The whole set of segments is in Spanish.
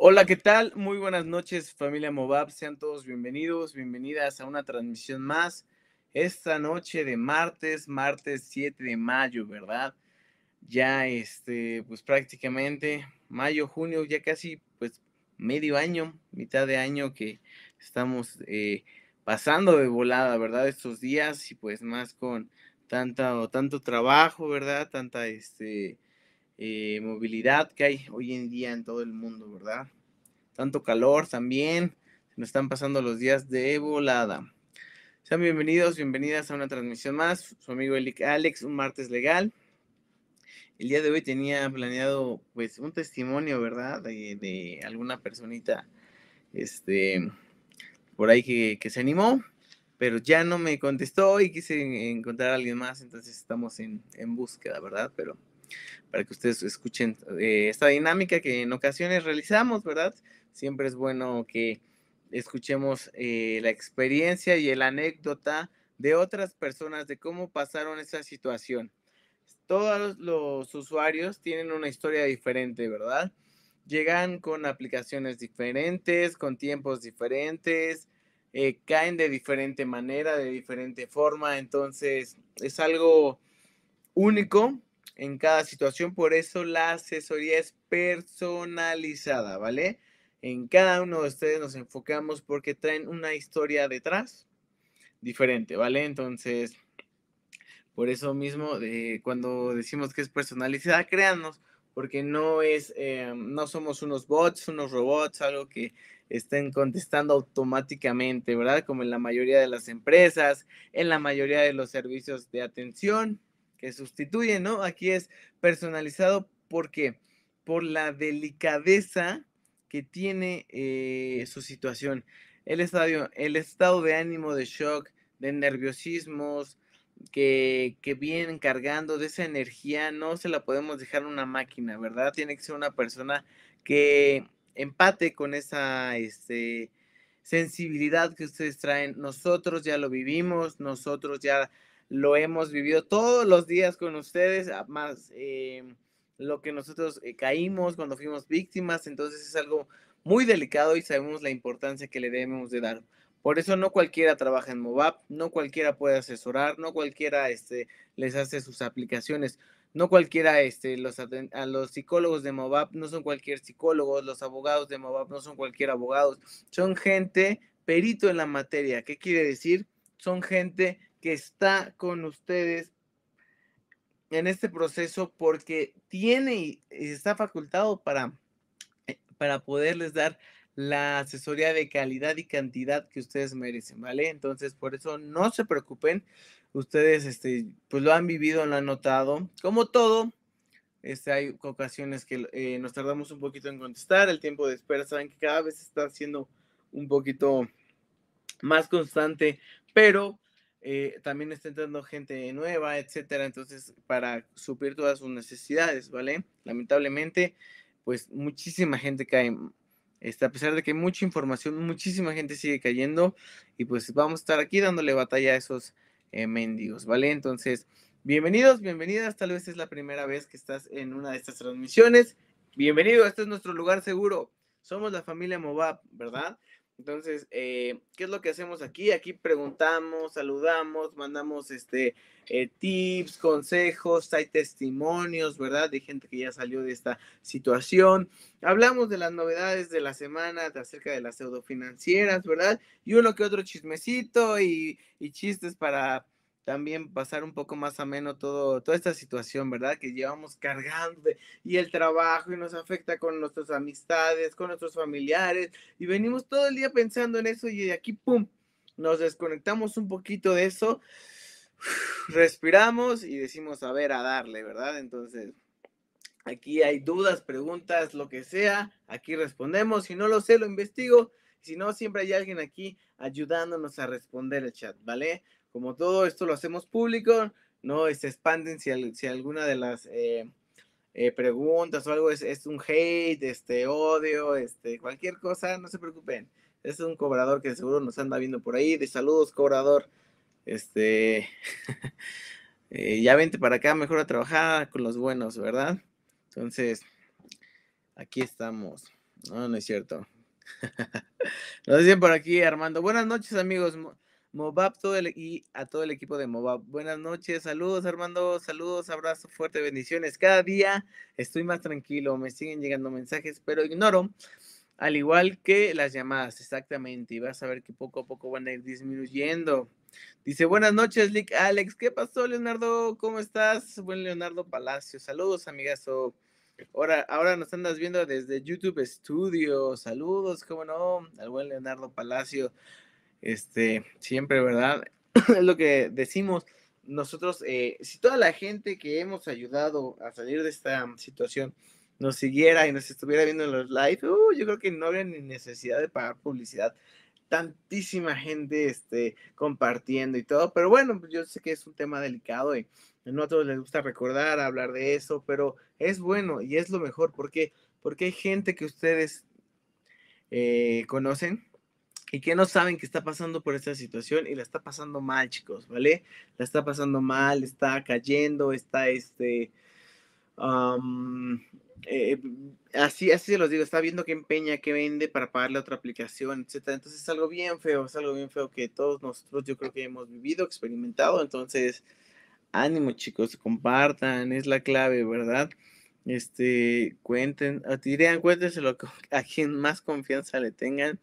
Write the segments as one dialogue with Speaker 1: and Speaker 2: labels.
Speaker 1: Hola, ¿qué tal? Muy buenas noches, familia Mobab. Sean todos bienvenidos, bienvenidas a una transmisión más. Esta noche de martes, martes 7 de mayo, ¿verdad? Ya este, pues prácticamente mayo, junio, ya casi pues medio año, mitad de año que estamos eh, pasando de volada, ¿verdad? Estos días y pues más con tanta, tanto trabajo, ¿verdad? Tanta este, eh, movilidad que hay hoy en día en todo el mundo, ¿verdad? Tanto calor también, se nos están pasando los días de volada. Sean bienvenidos, bienvenidas a una transmisión más. Su amigo Alex, un martes legal. El día de hoy tenía planeado pues un testimonio, ¿verdad? De, alguna personita, este, por ahí que, se animó pero ya no me contestó y quise encontrar a alguien más, entonces estamos en, en, búsqueda, ¿verdad? Pero para que ustedes escuchen eh, esta dinámica que en ocasiones realizamos, ¿verdad? Siempre es bueno que escuchemos eh, la experiencia y la anécdota de otras personas de cómo pasaron esa situación. Todos los usuarios tienen una historia diferente, ¿verdad? Llegan con aplicaciones diferentes, con tiempos diferentes, eh, caen de diferente manera, de diferente forma, entonces es algo único en cada situación. Por eso la asesoría es personalizada, ¿vale? En cada uno de ustedes nos enfocamos porque traen una historia detrás diferente, ¿vale? Entonces, por eso mismo, eh, cuando decimos que es personalizada, créanos, porque no es, eh, no somos unos bots, unos robots, algo que estén contestando automáticamente, ¿verdad? Como en la mayoría de las empresas, en la mayoría de los servicios de atención, que sustituye, ¿no? Aquí es personalizado porque por la delicadeza que tiene eh, su situación. El, estadio, el estado de ánimo de shock, de nerviosismos, que, que, vienen cargando de esa energía, no se la podemos dejar una máquina, ¿verdad? Tiene que ser una persona que empate con esa este, sensibilidad que ustedes traen. Nosotros ya lo vivimos, nosotros ya lo hemos vivido todos los días con ustedes, más em, lo que nosotros eh, caímos cuando fuimos víctimas, entonces es algo muy delicado y sabemos la importancia que le debemos de dar. Por eso no cualquiera trabaja en Movap, no cualquiera puede asesorar, no cualquiera este, les hace sus aplicaciones, no cualquiera, este, los, a los psicólogos de Movap no son cualquier psicólogo, los abogados de Movap no son cualquier abogados, son gente perito en la materia. ¿Qué quiere decir? Son gente que está con ustedes en este proceso porque tiene y está facultado para, eh, para poderles dar la asesoría de calidad y cantidad que ustedes merecen, ¿vale? Entonces, por eso no se preocupen, ustedes este, pues lo han vivido, lo han notado, como todo, este, hay ocasiones que eh, nos tardamos un poquito en contestar, el tiempo de espera, saben que cada vez está siendo un poquito más constante, pero eh, también está entrando gente nueva, etcétera. Entonces, para suplir todas sus necesidades, ¿vale? Lamentablemente, pues muchísima gente cae. Este, a pesar de que hay mucha información, muchísima gente sigue cayendo y pues vamos a estar aquí dándole batalla a esos eh, mendigos, ¿vale? Entonces, bienvenidos, bienvenidas. Tal vez es la primera vez que estás en una de estas transmisiones. Bienvenido, este es nuestro lugar seguro. Somos la familia Movab, ¿verdad? Entonces, eh, ¿qué es lo que hacemos aquí? Aquí preguntamos, saludamos, mandamos este eh, tips, consejos, hay testimonios, ¿verdad? De gente que ya salió de esta situación. Hablamos de las novedades de la semana de acerca de las pseudofinancieras, ¿verdad? Y uno que otro chismecito y, y chistes para también pasar un poco más ameno todo, toda esta situación, ¿verdad? Que llevamos cargando y el trabajo y nos afecta con nuestras amistades, con nuestros familiares y venimos todo el día pensando en eso y de aquí, ¡pum!, nos desconectamos un poquito de eso, respiramos y decimos, a ver, a darle, ¿verdad? Entonces, aquí hay dudas, preguntas, lo que sea, aquí respondemos, si no lo sé, lo investigo. Si no, siempre hay alguien aquí ayudándonos a responder el chat, ¿vale? Como todo esto lo hacemos público, no se expanden si, alguna de las eh, eh, preguntas o algo es, un hate, este odio, este cualquier cosa, no se preocupen. Es un cobrador que seguro nos anda viendo por ahí. De saludos, cobrador. Este eh, ya vente para acá, mejor a trabajar con los buenos, ¿verdad? Entonces, aquí estamos. No, no es cierto. nos dicen por aquí, Armando. Buenas noches, amigos. Mobab todo el, y a todo el equipo de Mobab. Buenas noches, saludos Armando, saludos, abrazo fuerte, bendiciones. Cada día estoy más tranquilo, me siguen llegando mensajes, pero ignoro, al igual que las llamadas, exactamente, y vas a ver que poco a poco van a ir disminuyendo. Dice, buenas noches, Lick Alex, ¿qué pasó, Leonardo? ¿Cómo estás? Buen Leonardo Palacio, saludos, amigazo. Ahora, ahora nos andas viendo desde YouTube Studio. Saludos, cómo no, al buen Leonardo Palacio. Este, siempre, ¿verdad? es lo que decimos nosotros, eh, si toda la gente que hemos ayudado a salir de esta situación nos siguiera y nos estuviera viendo en los live, uh, yo creo que no habría ni necesidad de pagar publicidad. Tantísima gente este, compartiendo y todo, pero bueno, yo sé que es un tema delicado y no a todos les gusta recordar, hablar de eso, pero es bueno y es lo mejor porque, porque hay gente que ustedes eh, conocen, y que no saben que está pasando por esta situación y la está pasando mal, chicos, ¿vale? La está pasando mal, está cayendo, está este... Eh, así, así se los digo, está viendo qué empeña, qué vende para pagarle a otra aplicación, etc. Entonces es algo bien feo, es algo bien feo que todos nosotros yo creo que hemos vivido, experimentado. Entonces, ánimo, chicos, compartan, es la clave, ¿verdad? Este, cuenten, dirían, cuéntenselo a quien más confianza le tengan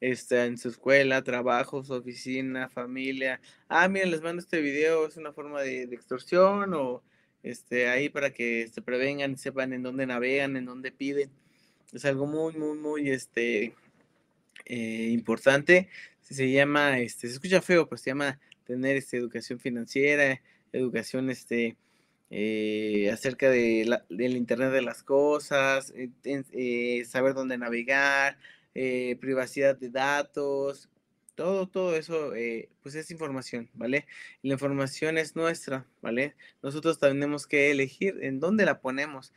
Speaker 1: este, en su escuela, trabajo, oficina, familia. Ah, miren, les mando este video, es una forma de, extorsión o este, ahí para que se este, prevengan Y sepan en dónde navegan, en dónde piden. Es algo muy, muy, muy este, eh, importante. Se llama, este, se escucha feo, pues se llama tener este, educación financiera, educación este, eh, acerca de la, del Internet de las Cosas, eh, saber dónde navegar, eh, privacidad de datos, todo, todo eso, eh, pues es información, ¿vale? La información es nuestra, ¿vale? Nosotros tenemos que elegir en dónde la ponemos,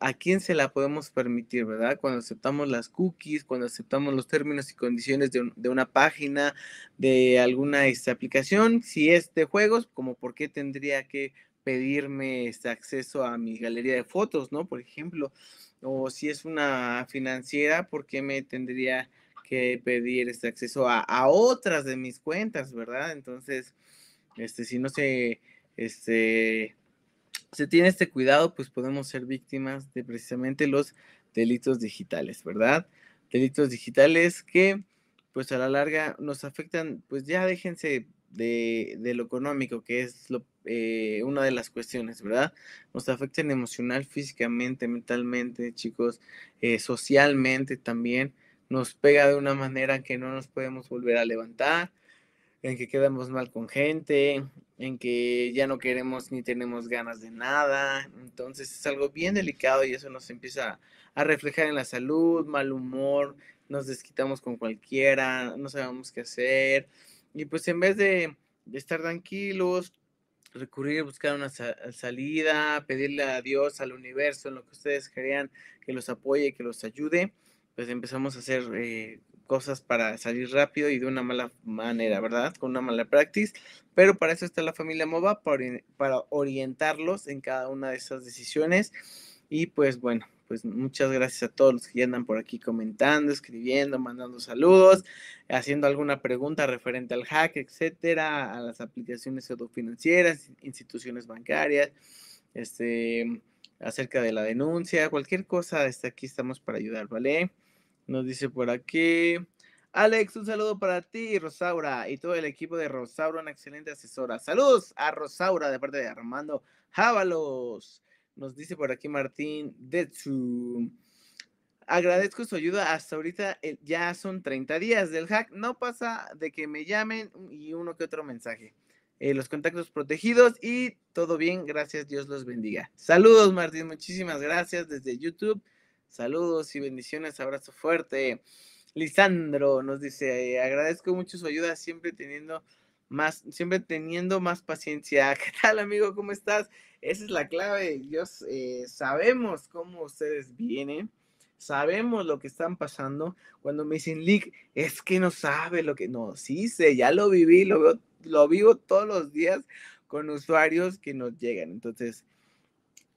Speaker 1: a quién se la podemos permitir, ¿verdad? Cuando aceptamos las cookies, cuando aceptamos los términos y condiciones de, de una página, de alguna este, aplicación, si es de juegos, como por qué tendría que pedirme este acceso a mi galería de fotos, ¿no? Por ejemplo, o si es una financiera, ¿por qué me tendría que pedir este acceso a, a otras de mis cuentas, ¿verdad? Entonces, este, si no se, este, se tiene este cuidado, pues podemos ser víctimas de precisamente los delitos digitales, ¿verdad? Delitos digitales que, pues a la larga, nos afectan, pues ya déjense de, lo económico, que es eh, una de las cuestiones, ¿verdad? Nos afectan emocional, físicamente, mentalmente, chicos, eh, socialmente también. Nos pega de una manera que no nos podemos volver a levantar, en que quedamos mal con gente, en que ya no queremos ni tenemos ganas de nada. Entonces es algo bien delicado y eso nos empieza a reflejar en la salud, mal humor, nos desquitamos con cualquiera, no sabemos qué hacer. Y pues en vez de, estar tranquilos, recurrir, buscar una salida, pedirle a Dios, al universo, en lo que ustedes crean que los apoye, que los ayude, pues empezamos a hacer eh, cosas para salir rápido y de una mala manera, ¿verdad? Con una mala practice. Pero para eso está la familia MOVA, para orientarlos en cada una de esas decisiones. Y pues bueno, pues muchas gracias a todos los que andan por aquí comentando, escribiendo, mandando saludos, haciendo alguna pregunta referente al hack, etcétera, a las aplicaciones pseudofinancieras, instituciones bancarias, este, acerca de la denuncia, cualquier cosa, hasta este, aquí estamos para ayudar, ¿vale? Nos dice por aquí. Alex, un saludo para ti, Rosaura, y todo el equipo de Rosaura, una excelente asesora. Saludos a Rosaura de parte de Armando Jábalos. Nos dice por aquí Martín de su Agradezco su ayuda. Hasta ahorita eh, ya son 30 días del hack. No pasa de que me llamen y uno que otro mensaje. Eh, los contactos protegidos y todo bien. Gracias. Dios los bendiga. Saludos, Martín. Muchísimas gracias desde YouTube. Saludos y bendiciones. Abrazo fuerte. Lisandro nos dice, eh, agradezco mucho su ayuda siempre teniendo más, siempre teniendo más paciencia. ¿Qué tal, amigo? ¿Cómo estás? Esa es la clave. Eh, sabemos cómo ustedes vienen, sabemos lo que están pasando. Cuando me dicen, Lick, es que no sabe lo que. No, sí sé, ya lo viví, lo, lo vivo todos los días con usuarios que nos llegan. Entonces,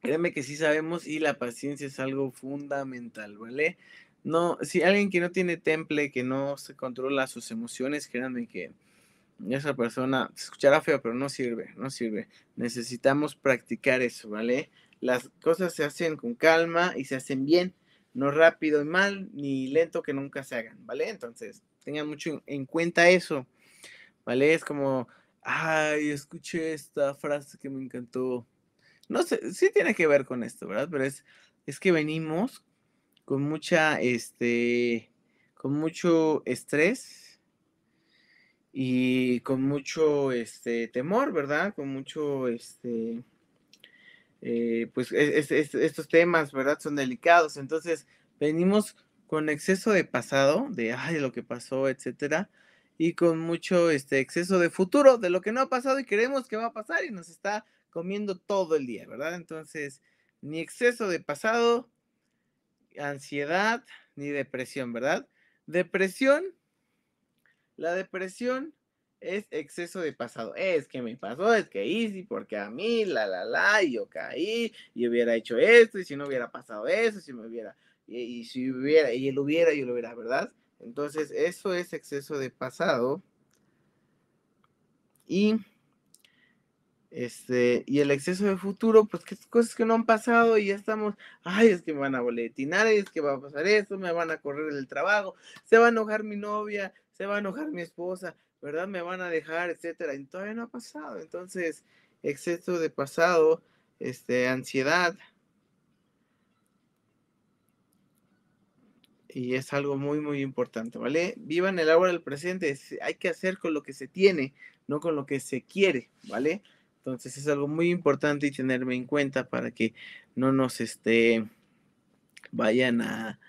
Speaker 1: créeme que sí sabemos y la paciencia es algo fundamental, ¿vale? No, si alguien que no tiene temple, que no se controla sus emociones, créanme que esa persona, se escuchará feo, pero no sirve, no sirve. Necesitamos practicar eso, ¿vale? Las cosas se hacen con calma y se hacen bien, no rápido y mal, ni lento que nunca se hagan, ¿vale? Entonces, tengan mucho en cuenta eso, ¿vale? Es como, ay, escuché esta frase que me encantó. No sé, sí tiene que ver con esto, ¿verdad? Pero es, es que venimos con mucha, este, con mucho estrés, y con mucho este, temor, ¿verdad? Con mucho, este, eh, pues e-, estos temas, ¿verdad? Son delicados. Entonces, venimos con exceso de pasado, de, ay, lo que pasó, etcétera, y con mucho, este, exceso de futuro, de lo que no ha pasado y creemos que va a pasar y nos está comiendo todo el día, ¿verdad? Entonces, ni exceso de pasado, ansiedad, ni depresión, ¿verdad? Depresión la depresión es exceso de pasado. Es que me pasó, es que hice, porque a mí, la, la, la, yo caí, y hubiera hecho esto, y si no hubiera pasado eso, si me hubiera, y, si hubiera, y él hubiera, yo lo hubiera, ¿verdad? Entonces, eso es exceso de pasado. Y, este, y el exceso de futuro, pues que cosas que no han pasado y ya estamos, ay, es que me van a boletinar, es que va a pasar esto, me van a correr el trabajo, se va a enojar mi novia, se va a enojar mi esposa, ¿verdad? Me van a dejar, etcétera. Y todavía no ha pasado. Entonces, exceso de pasado, este, ansiedad. Y es algo muy, muy importante, ¿vale? Vivan el ahora del presente. Hay que hacer con lo que se tiene, no con lo que se quiere, ¿vale? Entonces es algo muy importante y tenerme en cuenta para que no nos este, vayan a,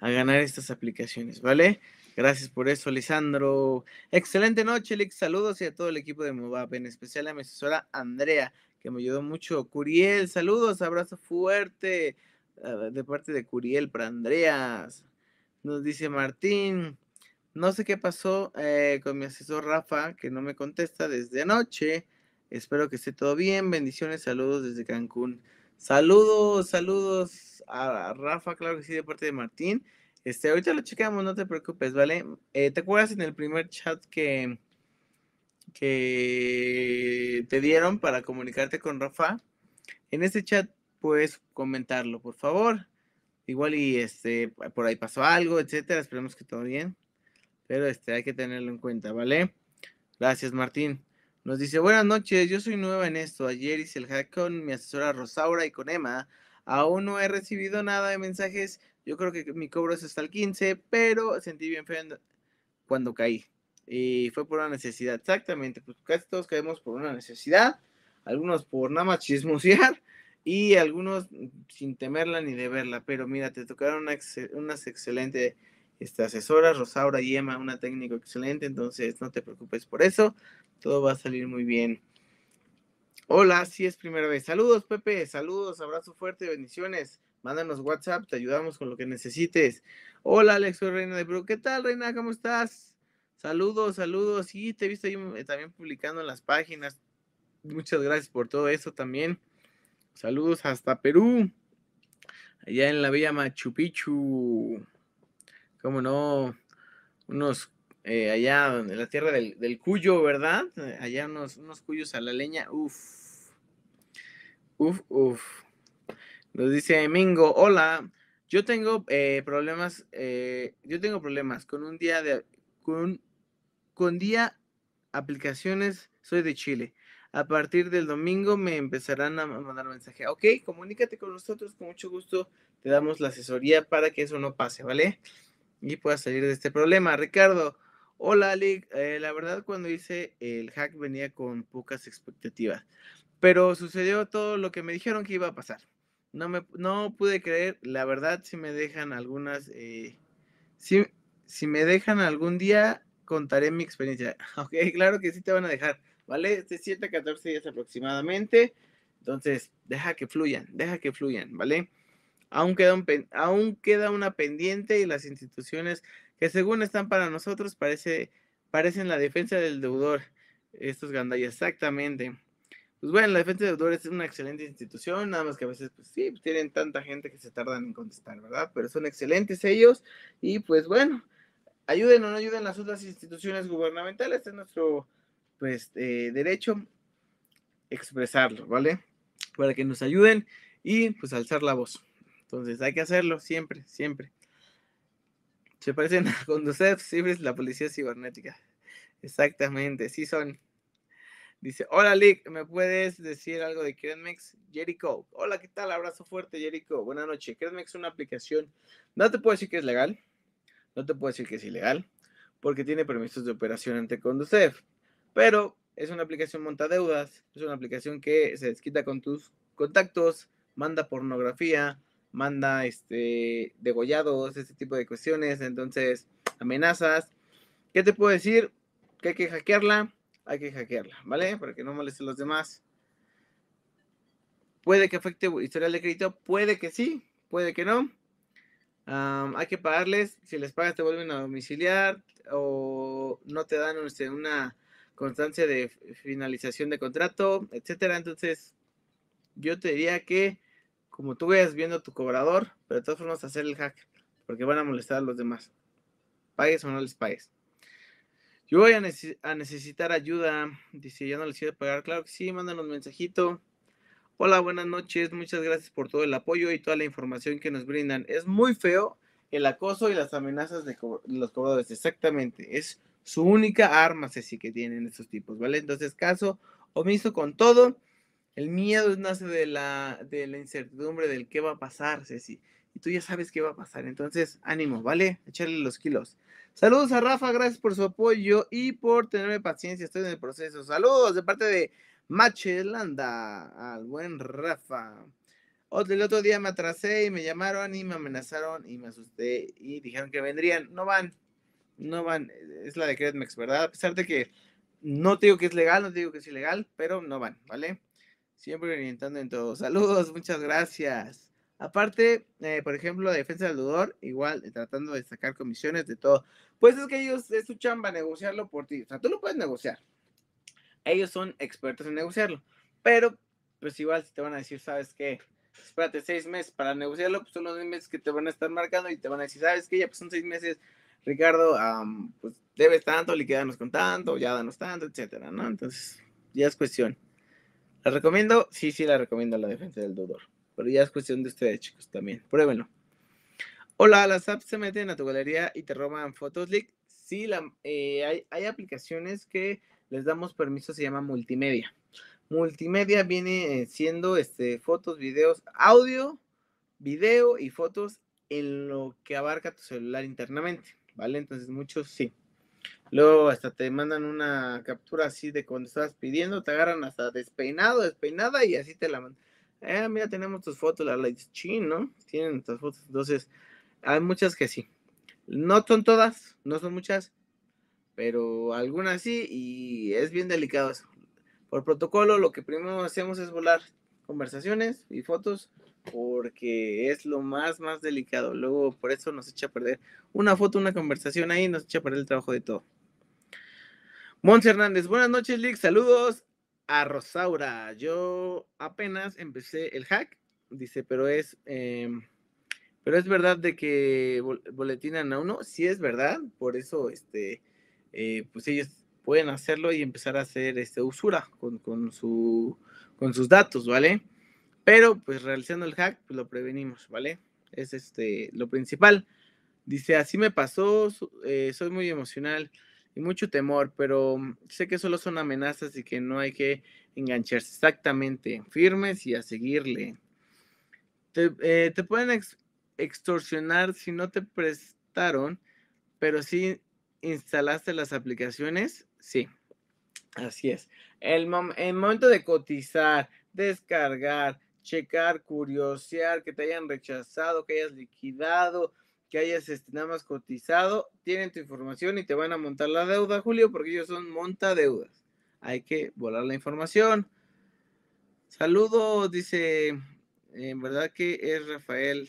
Speaker 1: a ganar estas aplicaciones, ¿vale? Gracias por eso, Lisandro. Excelente noche, Lix. Saludos y a todo el equipo de MUBAP, en especial a mi asesora Andrea, que me ayudó mucho. Curiel, saludos, abrazo fuerte ah, de parte de Curiel para Andreas. Nos dice Martín, no sé qué pasó eh, con mi asesor Rafa, que no me contesta desde anoche. Espero que esté todo bien. Bendiciones, saludos desde Cancún. Saludos, saludos, a Rafa, claro que sí, de parte de Martín. Este, ahorita lo checamos, no te preocupes, ¿vale? Eh, ¿Te acuerdas en el primer chat que, que te dieron para comunicarte con Rafa? En este chat puedes comentarlo, por favor. Igual y este, por ahí pasó algo, etcétera. Esperemos que todo bien. Pero este, hay que tenerlo en cuenta, ¿vale? Gracias, Martín. Nos dice, buenas noches, yo soy nueva en esto. Ayer hice el hack con mi asesora Rosaura y con Emma Aún no he recibido nada de mensajes. Yo creo que mi cobro es hasta el 15, pero sentí bien feo cuando caí. Y fue por una necesidad, exactamente. Pues casi todos caemos por una necesidad. Algunos por nada más chismosear y algunos sin temerla ni de verla. Pero mira, te tocaron unas excelentes este, asesoras, Rosaura y Emma, una técnica excelente. Entonces no te preocupes por eso. Todo va a salir muy bien. Hola, sí es primera vez. Saludos, Pepe. Saludos, abrazo fuerte, bendiciones. Mándanos WhatsApp, te ayudamos con lo que necesites. Hola, Alex, soy Reina de Perú. ¿Qué tal, Reina? ¿Cómo estás? Saludos, saludos. Sí, te he visto ahí eh, también publicando en las páginas. Muchas gracias por todo eso también. Saludos hasta Perú. Allá en la villa Machu Picchu. ¿Cómo no? Unos eh, allá en la tierra del, Cuyo, ¿verdad? Eh, allá unos, unos cuyos a la leña, uff, uff, uff. Nos dice Mingo, hola, yo tengo eh, problemas, yo tengo problemas con un día de, con, con día aplicaciones, soy de Chile. A partir del domingo me empezarán a mandar mensaje. Ok, comunícate con nosotros, con mucho gusto te damos la asesoría para que eso no pase, ¿vale? Y puedas salir de este problema. Ricardo, Hola, Alec. Eh, la verdad, cuando hice el hack venía con pocas expectativas, pero sucedió todo lo que me dijeron que iba a pasar. No, me, no pude creer, la verdad, si me dejan algunas, eh, si, si me dejan algún día, contaré mi experiencia. Ok, claro que sí te van a dejar, ¿vale? Este 7 a 14 días aproximadamente. Entonces, deja que fluyan, deja que fluyan, ¿vale? Aún aún queda una pendiente y las instituciones que según están para nosotros parece, parecen la defensa del deudor. Estos gandallas, exactamente. Pues bueno, la defensa del deudor es una excelente institución, nada más que a veces, pues sí, tienen tanta gente que se tardan en contestar, ¿verdad? Pero son excelentes ellos y pues bueno, ayuden o no ayuden las otras instituciones gubernamentales, es nuestro, pues, eh, derecho expresarlo, ¿vale? Para que nos ayuden y pues alzar la voz. Entonces hay que hacerlo siempre, siempre. Se parecen a Conducef, Cibris, la policía cibernética. Exactamente, sí son. Dice, hola Lick, ¿me puedes decir algo de Credmex? Jericho, hola, ¿qué tal? Abrazo fuerte, Jericho. Buenas noches. Credmex es una aplicación, no te puedo decir que es legal, no te puedo decir que es ilegal, porque tiene permisos de operación ante Conducef, pero es una aplicación monta deudas. es una aplicación que se desquita con tus contactos, manda pornografía, manda este, degollados, este tipo de cuestiones, entonces amenazas. ¿Qué te puedo decir? Que hay que hackearla, hay que hackearla, ¿vale? Para que no molesten los demás. Puede que afecte historial de crédito, puede que sí, puede que no. hay que pagarles, si les pagas te vuelven a domiciliar o no te dan este, una constancia de finalización de contrato, etcétera. Entonces, yo te diría que como tú ves viendo tu cobrador, pero de todas formas hacer el hack, porque van a molestar a los demás. Pagues o no les pagues. Yo voy a, necesitar ayuda. Dice, ya no les quiero pagar. Claro que sí, mándanos mensajito. Hola, buenas noches. Muchas gracias por todo el apoyo y toda la información que nos brindan. Es muy feo el acoso y las amenazas de los cobradores. Exactamente. Es su única arma, Ceci, que tienen estos tipos, ¿vale? Entonces, caso omiso con todo. El miedo nace de la, incertidumbre del qué va a pasar, Ceci. Y tú ya sabes qué va a pasar. Entonces, ánimo, ¿vale? Echarle los kilos. Saludos a Rafa, gracias por su apoyo y por tenerme paciencia. Estoy en el proceso. Saludos de parte de Machelanda al buen Rafa. El otro día me atrasé y me llamaron y me amenazaron y me asusté y dijeron que vendrían. No van, no van. Es la de Credmex, ¿verdad? A pesar de que no te digo que es legal, no te digo que es ilegal, pero no van, ¿vale? Siempre orientando en todo. Saludos, muchas gracias. Aparte, eh, por ejemplo, la defensa del dudor, igual eh, tratando de sacar comisiones de todo. Pues es que ellos, es su chamba negociarlo por ti. O sea, tú lo puedes negociar. Ellos son expertos en negociarlo. Pero, pues igual, si te van a decir, ¿sabes qué? Espérate seis meses para negociarlo, pues son los meses que te van a estar marcando y te van a decir, ¿sabes qué? Ya pues son seis meses, Ricardo, pues debes tanto, liquidanos con tanto, ya danos tanto, etcétera, ¿no? Entonces, ya es cuestión. ¿La recomiendo? Sí, sí, la recomiendo la defensa del dudor Pero ya es cuestión de ustedes, chicos, también. Pruébenlo. Hola, las apps se meten a tu galería y te roban fotos, leak. Sí, la, eh, hay, aplicaciones que les damos permiso, se llama multimedia. Multimedia viene eh, siendo este, fotos, videos, audio, video y fotos en lo que abarca tu celular internamente, ¿vale? Entonces muchos sí. Luego hasta te mandan una captura así de cuando estabas pidiendo, te agarran hasta despeinado, despeinada y así te la mandan. Eh, mira, tenemos tus fotos, la light chin, ¿no? Tienen tus fotos. Entonces, hay muchas que sí. No son todas, no son muchas, pero algunas sí y es bien delicado eso. Por protocolo, lo que primero hacemos es volar conversaciones y fotos porque es lo más, más delicado. Luego, por eso nos echa a perder una foto, una conversación ahí, nos echa a perder el trabajo de todo. Monse Hernández, buenas noches, Lick. Saludos a Rosaura. Yo apenas empecé el hack, dice, pero es, em, pero es verdad de que boletinan a uno. Sí es verdad, por eso, este, eh, pues ellos pueden hacerlo y empezar a hacer este usura con, con su, con sus datos, ¿vale? Pero pues realizando el hack, pues lo prevenimos, ¿vale? Es este lo principal. Dice, así me pasó, eh, soy muy emocional y mucho temor, pero mm, sé que solo son amenazas y que no hay que engancharse exactamente, firmes y a seguirle. Te, eh, pueden extorsionar si no te prestaron, pero si instalaste las aplicaciones, sí. Así es. El, el momento de cotizar, descargar, checar, curiosear, que te hayan rechazado, que hayas liquidado, que hayas este, nada más cotizado, tienen tu información y te van a montar la deuda, Julio, porque ellos son montadeudas. Hay que volar la información. Saludos, dice, en verdad que es Rafael.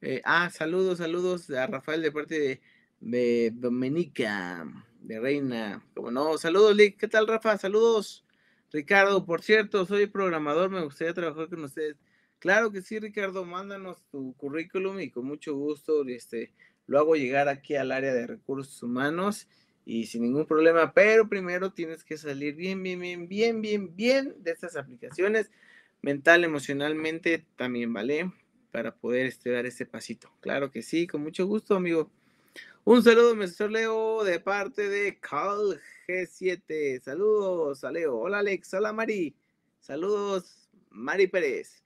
Speaker 1: Eh, ah, saludos, saludos a Rafael de parte de, de Dominica, de Reina. Como no, saludos, Lick. ¿Qué tal, Rafa? Saludos. Ricardo, por cierto, soy programador, me gustaría trabajar con ustedes. Claro que sí, Ricardo, mándanos tu currículum y con mucho gusto este, lo hago llegar aquí al área de recursos humanos y sin ningún problema, pero primero tienes que salir bien, bien, bien, bien, bien, bien de estas aplicaciones, mental, emocionalmente también, ¿vale? Para poder este, dar este pasito. Claro que sí, con mucho gusto, amigo. Un saludo, profesor Leo, de parte de Cal G7. Saludos a Leo. Hola, Alex. Hola, Mari. Saludos, Mari Pérez.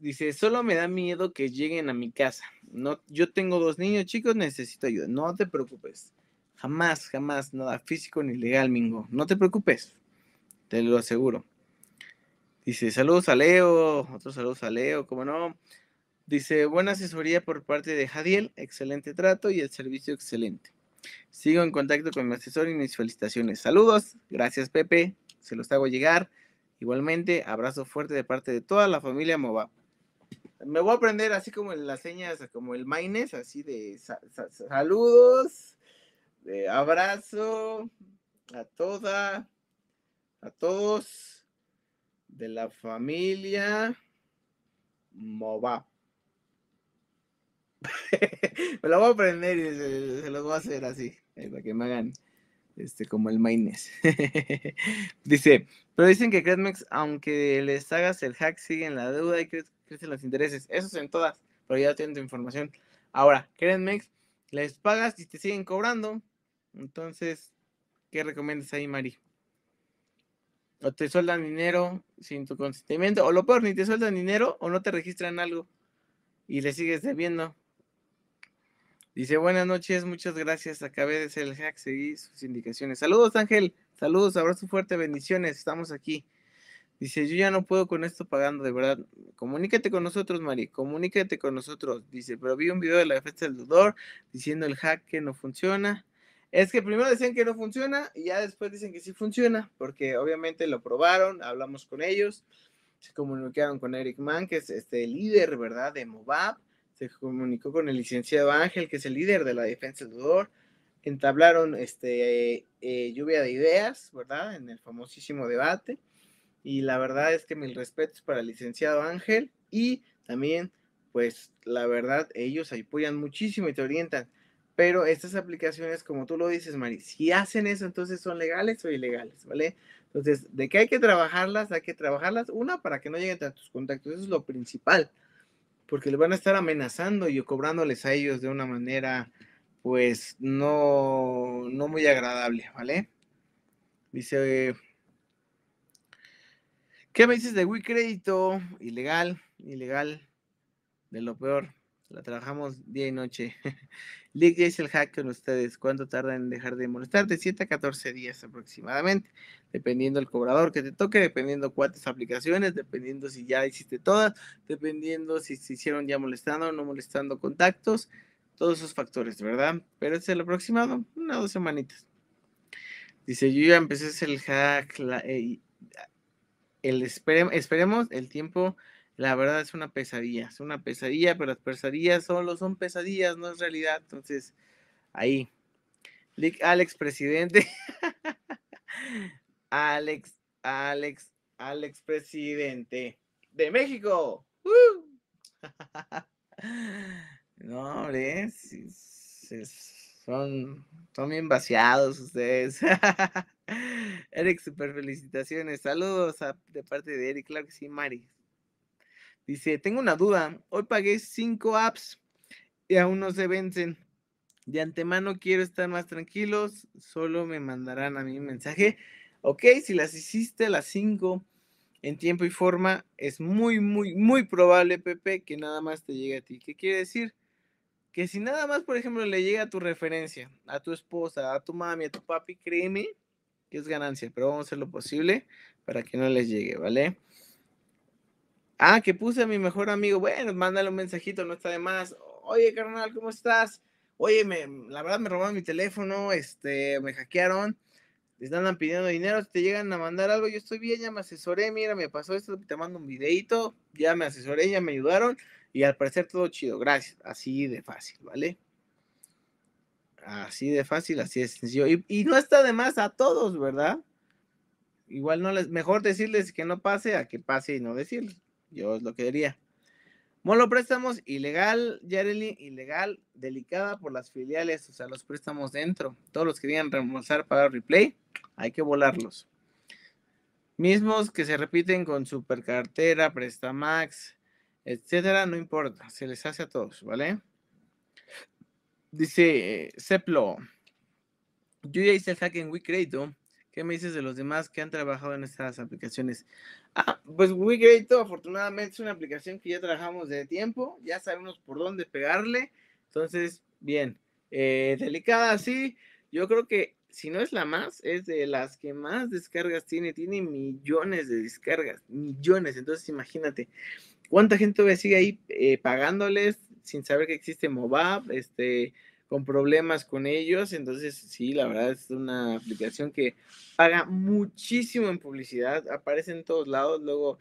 Speaker 1: Dice, solo me da miedo que lleguen a mi casa. No, yo tengo dos niños chicos, necesito ayuda. No te preocupes. Jamás, jamás, nada físico ni legal, Mingo. No te preocupes. Te lo aseguro. Dice, saludos a Leo. Otros saludos a Leo, cómo no. Dice, buena asesoría por parte de Jadiel. Excelente trato y el servicio excelente. Sigo en contacto con mi asesor y mis felicitaciones. Saludos. Gracias, Pepe. Se los hago llegar. Igualmente, abrazo fuerte de parte de toda la familia Mova. Me voy a aprender así como las señas, como el maines, así de saludos, de abrazo a toda, a todos de la familia Mova. me lo voy a aprender y se, se los voy a hacer así, eh, para que me hagan este, como el Maines. Dice, pero dicen que Credmex, aunque les hagas el hack, siguen la deuda y crecen los intereses. Eso es en todas, pero ya tienen tu información. Ahora, Credmex, les pagas y te siguen cobrando. Entonces, ¿qué recomiendas ahí, Mari? O te sueldan dinero sin tu consentimiento, o lo peor, ni te sueldan dinero o no te registran algo y le sigues debiendo. Dice, buenas noches, muchas gracias. Acabé de hacer el hack, seguí sus indicaciones. Saludos, Ángel. Saludos, abrazo fuerte, bendiciones. Estamos aquí. Dice, yo ya no puedo con esto pagando, de verdad. Comunícate con nosotros, Mari. Comunícate con nosotros. Dice, pero vi un video de la fiesta del dudor diciendo el hack que no funciona. Es que primero decían que no funciona y ya después dicen que sí funciona, porque obviamente lo probaron, hablamos con ellos, se comunicaron con Eric Mann, que es este líder, ¿verdad? De Mobab se comunicó con el licenciado Ángel, que es el líder de la defensa del Entablaron este, eh, lluvia de ideas, ¿verdad? En el famosísimo debate. Y la verdad es que mil respetos para el licenciado Ángel y también, pues, la verdad, ellos apoyan muchísimo y te orientan. Pero estas aplicaciones, como tú lo dices, Mari, si hacen eso, entonces son legales o ilegales, ¿vale? Entonces, de qué hay que trabajarlas, hay que trabajarlas, una, para que no lleguen a tus contactos, eso es lo principal, porque le van a estar amenazando y cobrándoles a ellos de una manera, pues, no, no muy agradable, ¿vale? Dice, ¿qué me dices de crédito Ilegal, ilegal, de lo peor. La trabajamos día y noche. Lick es el hack con ustedes. ¿Cuánto tarda en dejar de molestar? De 7 a 14 días aproximadamente, dependiendo del cobrador que te toque, dependiendo cuántas aplicaciones, dependiendo si ya hiciste todas, dependiendo si se hicieron ya molestando o no molestando contactos, todos esos factores, ¿verdad? Pero es el aproximado, unas dos semanitas. Dice, yo ya empecé el hack, eh, ah, el esperemos el tiempo la verdad es una pesadilla, es una pesadilla, pero las pesadillas solo son pesadillas, no es realidad. Entonces, ahí. Alex, presidente. Alex, Alex, Alex, presidente de México. no, hombre, eh, son, bien vaciados ustedes. Eric, super felicitaciones. Saludos de parte de Eric, claro que sí, Mari. Dice, tengo una duda. Hoy pagué cinco apps y aún no se vencen. De antemano quiero estar más tranquilos. Solo me mandarán a mí un mensaje. Ok, si las hiciste las cinco en tiempo y forma, es muy, muy, muy probable, Pepe, que nada más te llegue a ti. ¿Qué quiere decir? Que si nada más, por ejemplo, le llega a tu referencia, a tu esposa, a tu mami, a tu papi, créeme que es ganancia, pero vamos a hacer lo posible para que no les llegue, ¿vale? Ah, que puse a mi mejor amigo. Bueno, mándale un mensajito, no está de más. Oye, carnal, ¿cómo estás? Oye, la verdad me robaron mi teléfono, este, me hackearon, les andan pidiendo dinero, si te llegan a mandar algo, yo estoy bien, ya me asesoré, mira, me pasó esto, te mando un videito, ya me asesoré, ya me ayudaron, y al parecer todo chido, gracias. Así de fácil, ¿vale? Así de fácil, así de sencillo. Y, y no está de más a todos, ¿verdad? Igual no les, mejor decirles que no pase a que pase y no decirles. Yo es lo que diría. Molo préstamos ilegal, Yareli, ilegal, delicada por las filiales, o sea, los préstamos dentro. Todos los que querían reembolsar para replay, hay que volarlos. Mismos que se repiten con Supercartera, Prestamax, etcétera, no importa, se les hace a todos, ¿vale? Dice Ceplo, eh, yo ya hice el hack en ¿Qué me dices de los demás que han trabajado en estas aplicaciones? Ah, pues WeGreato afortunadamente es una aplicación que ya trabajamos de tiempo, ya sabemos por dónde pegarle, entonces, bien, eh, delicada, sí, yo creo que si no es la más, es de las que más descargas tiene, tiene millones de descargas, millones, entonces imagínate, ¿cuánta gente sigue ahí eh, pagándoles sin saber que existe Mobab, este con problemas con ellos. Entonces, sí, la verdad es una aplicación que paga muchísimo en publicidad, aparece en todos lados. Luego,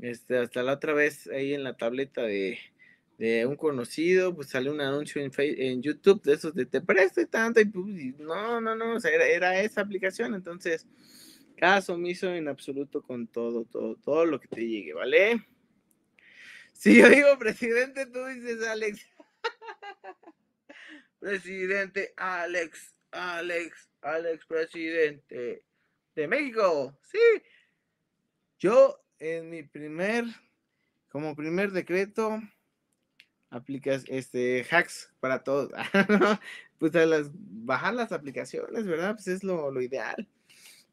Speaker 1: este, hasta la otra vez ahí en la tableta de, un conocido, pues sale un anuncio en, Facebook, en YouTube de esos de te presto y tanto, y pues, no, no, no, era, esa aplicación, entonces, caso omiso en absoluto con todo, todo, todo lo que te llegue, ¿vale? Si yo digo presidente, tú dices Alex. presidente Alex, Alex, Alex, presidente de México. Sí. Yo en mi primer, como primer decreto, aplicas este hacks para todos. pues bajar las aplicaciones, ¿verdad? Pues es lo, ideal.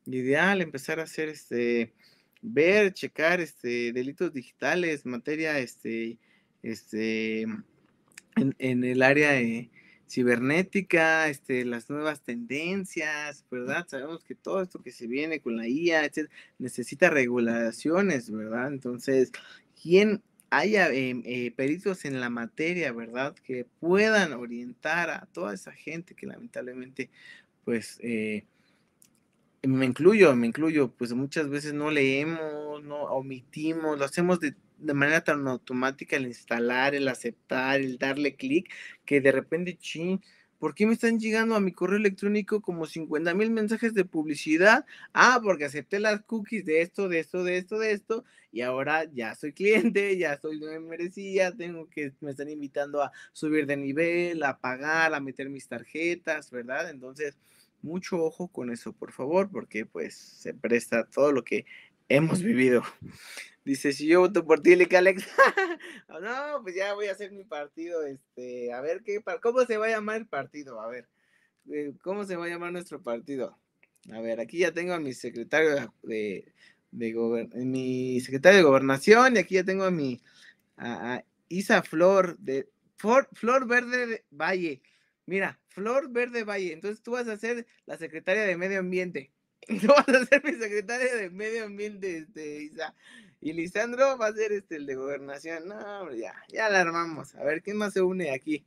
Speaker 1: ideal, empezar a hacer este, ver, checar este, delitos digitales, materia, este, este, en el área de cibernética, este, las nuevas tendencias, ¿verdad? Sabemos que todo esto que se viene con la IA, etcétera, necesita regulaciones, ¿verdad? Entonces, ¿quién haya em, eh, peritos en la materia, ¿verdad? Que puedan orientar a toda esa gente que lamentablemente, pues, eh, me incluyo, me incluyo, pues muchas veces no leemos, no omitimos, lo hacemos de de manera tan automática el instalar, el aceptar, el darle clic, que de repente, ching, ¿por qué me están llegando a mi correo electrónico como 50 mil mensajes de publicidad? Ah, porque acepté las cookies de esto, de esto, de esto, de esto, y ahora ya soy cliente, ya soy lo me merecía, tengo que, me están invitando a subir de nivel, a pagar, a meter mis tarjetas, ¿verdad? Entonces, mucho ojo con eso, por favor, porque pues se presta todo lo que hemos vivido. Dice, si yo voto por ti, le Alex. no, pues ya voy a hacer mi partido. Este, a ver qué cómo se va a llamar el partido, a ver. Eh, ¿Cómo se va a llamar nuestro partido? A ver, aquí ya tengo a mi secretario de, eh, mi secretario de gobernación, y aquí ya tengo a mi Isa Flor de Flor Verde Valle. Mira, Flor Verde Valle. Entonces tú vas a ser la secretaria de Medio Ambiente. Tú vas a ser mi secretaria de Medio Ambiente, este, Isa. Y Lisandro va a ser este, el de gobernación. No, ya, ya la armamos. A ver, ¿quién más se une aquí?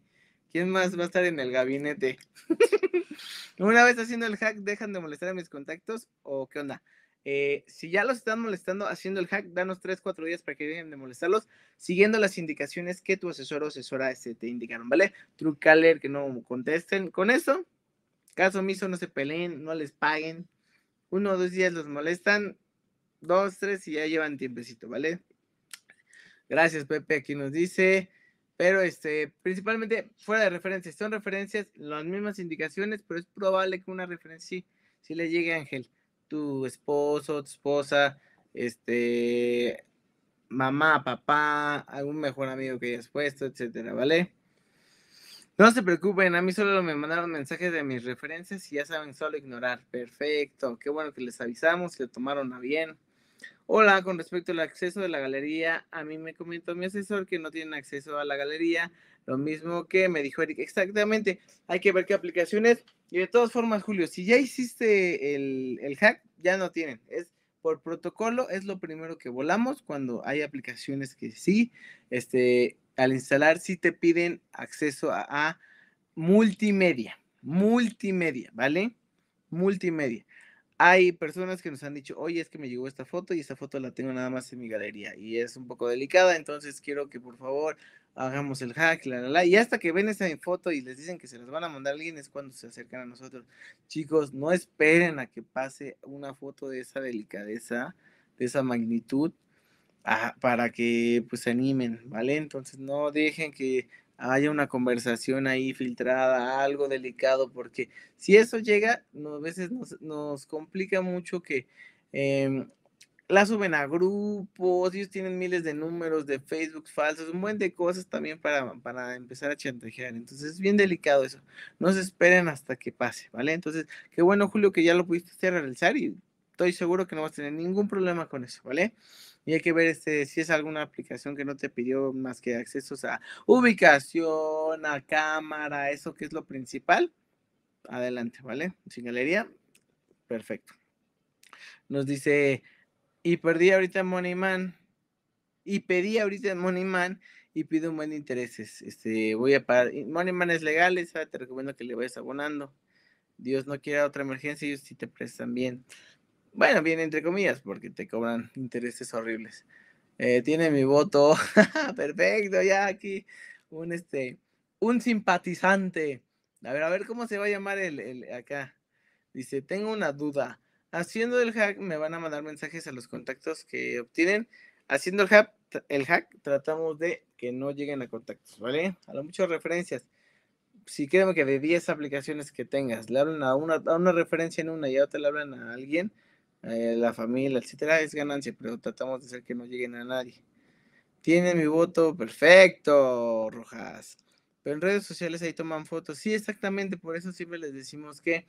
Speaker 1: ¿Quién más va a estar en el gabinete? Una vez haciendo el hack, ¿dejan de molestar a mis contactos o qué onda? Eh, si ya los están molestando haciendo el hack, danos 3, 4 días para que dejen de molestarlos, siguiendo las indicaciones que tu asesor o asesora este, te indicaron, ¿vale? Trucaler, que no contesten con eso. Caso omiso, no se peleen, no les paguen. Uno o dos días los molestan, dos, tres y ya llevan tiempecito, ¿vale? Gracias, Pepe, aquí nos dice. Pero este, principalmente fuera de referencias, son referencias, las mismas indicaciones, pero es probable que una referencia sí, sí le llegue a Ángel, tu esposo, tu esposa, este, mamá, papá, algún mejor amigo que hayas puesto, etcétera, ¿vale? No se preocupen, a mí solo me mandaron mensajes de mis referencias y ya saben, solo ignorar. Perfecto, qué bueno que les avisamos, que tomaron a bien. Hola, con respecto al acceso de la galería, a mí me comentó mi asesor que no tienen acceso a la galería, lo mismo que me dijo Eric. Exactamente, hay que ver qué aplicaciones. Y de todas formas, Julio, si ya hiciste el, hack, ya no tienen. Es por protocolo, es lo primero que volamos cuando hay aplicaciones que sí, este, al instalar sí te piden acceso a multimedia, multimedia, ¿vale? Multimedia hay personas que nos han dicho, oye, es que me llegó esta foto y esta foto la tengo nada más en mi galería y es un poco delicada, entonces quiero que por favor hagamos el hack, la, la, la. Y hasta que ven esa foto y les dicen que se las van a mandar a alguien es cuando se acercan a nosotros. Chicos, no esperen a que pase una foto de esa delicadeza, de esa magnitud, ah, para que pues se animen, ¿vale? Entonces no dejen que haya una conversación ahí filtrada, algo delicado, porque si eso llega, a veces nos, complica mucho que em, la suben a grupos, ellos tienen miles de números de Facebook falsos, un buen de cosas también para, para empezar a chantajear. Entonces es bien delicado eso. No se esperen hasta que pase, ¿vale? Entonces, qué bueno, Julio, que ya lo pudiste realizar y estoy seguro que no vas a tener ningún problema con eso, ¿vale? Y hay que ver este, si es alguna aplicación que no te pidió más que accesos a ubicación, a cámara, eso que es lo principal. Adelante, ¿vale? Sin galería, perfecto. Nos dice, y perdí ahorita Money Man. y pedí ahorita Money Man y pido un buen de intereses. Este, voy a pagar, Moneyman es legal, te recomiendo que le vayas abonando. Dios no quiera otra emergencia, ellos sí te prestan bien. Bueno, bien entre comillas, porque te cobran intereses horribles. Eh, tiene mi voto. Perfecto, ya aquí un este un simpatizante. A ver, a ver cómo se va a llamar el, acá. Dice, tengo una duda. Haciendo el hack me van a mandar mensajes a los contactos que obtienen. Haciendo el hack, el hack tratamos de que no lleguen a contactos, ¿vale? A lo mucho referencias. Si créeme que de 10 aplicaciones que tengas, le hablan a una, a una referencia en una y a otra le hablan a alguien, eh, la familia, etcétera, es ganancia, pero tratamos de hacer que no lleguen a nadie. Tiene mi voto, perfecto, Rojas. Pero en redes sociales ahí toman fotos. Sí, exactamente, por eso siempre les decimos que